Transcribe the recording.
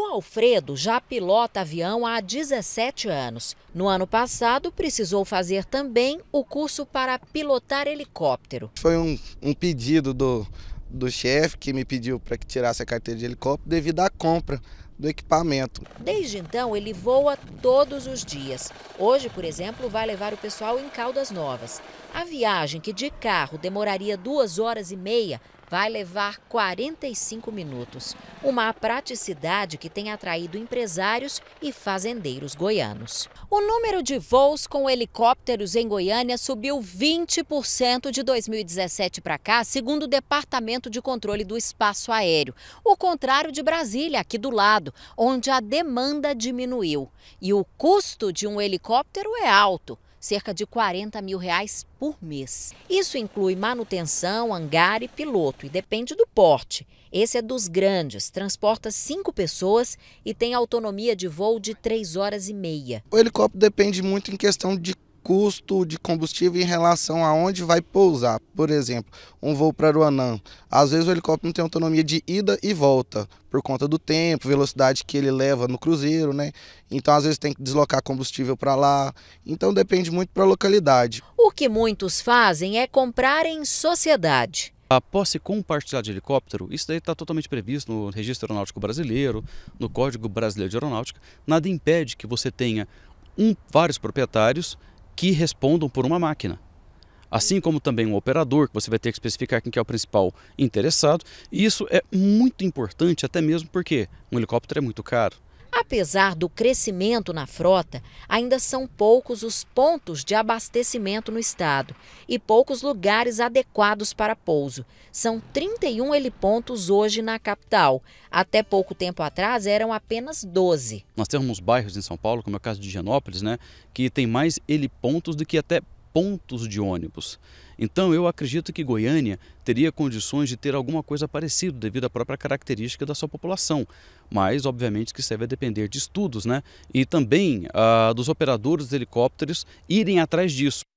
O Alfredo já pilota avião há 17 anos. No ano passado, precisou fazer também o curso para pilotar helicóptero. Foi um, um pedido do, do chefe que me pediu para que tirasse a carteira de helicóptero devido à compra do equipamento. Desde então, ele voa todos os dias. Hoje, por exemplo, vai levar o pessoal em Caldas Novas. A viagem, que de carro demoraria duas horas e meia, vai levar 45 minutos. Uma praticidade que tem atraído empresários e fazendeiros goianos. O número de voos com helicópteros em Goiânia subiu 20% de 2017 para cá, segundo o Departamento de Controle do Espaço Aéreo. O contrário de Brasília, aqui do lado, onde a demanda diminuiu. E o custo de um helicóptero é alto cerca de 40 mil reais por mês. Isso inclui manutenção, hangar e piloto, e depende do porte. Esse é dos grandes, transporta cinco pessoas e tem autonomia de voo de três horas e meia. O helicóptero depende muito em questão de custo de combustível em relação a onde vai pousar. Por exemplo, um voo para Aruanã. Às vezes o helicóptero não tem autonomia de ida e volta, por conta do tempo, velocidade que ele leva no cruzeiro, né? Então às vezes tem que deslocar combustível para lá. Então depende muito para a localidade. O que muitos fazem é comprar em sociedade. A posse compartilhada de helicóptero, isso daí está totalmente previsto no Registro Aeronáutico Brasileiro, no Código Brasileiro de Aeronáutica. Nada impede que você tenha um, vários proprietários que respondam por uma máquina. Assim como também um operador, que você vai ter que especificar quem é o principal interessado. E isso é muito importante, até mesmo porque um helicóptero é muito caro. Apesar do crescimento na frota, ainda são poucos os pontos de abastecimento no estado e poucos lugares adequados para pouso. São 31 helipontos hoje na capital. Até pouco tempo atrás eram apenas 12. Nós temos bairros em São Paulo, como é o caso de Higienópolis, né, que tem mais helipontos do que até pontos de ônibus. Então eu acredito que Goiânia teria condições de ter alguma coisa parecida devido à própria característica da sua população, mas obviamente que isso a depender de estudos, né? E também ah, dos operadores de helicópteros irem atrás disso.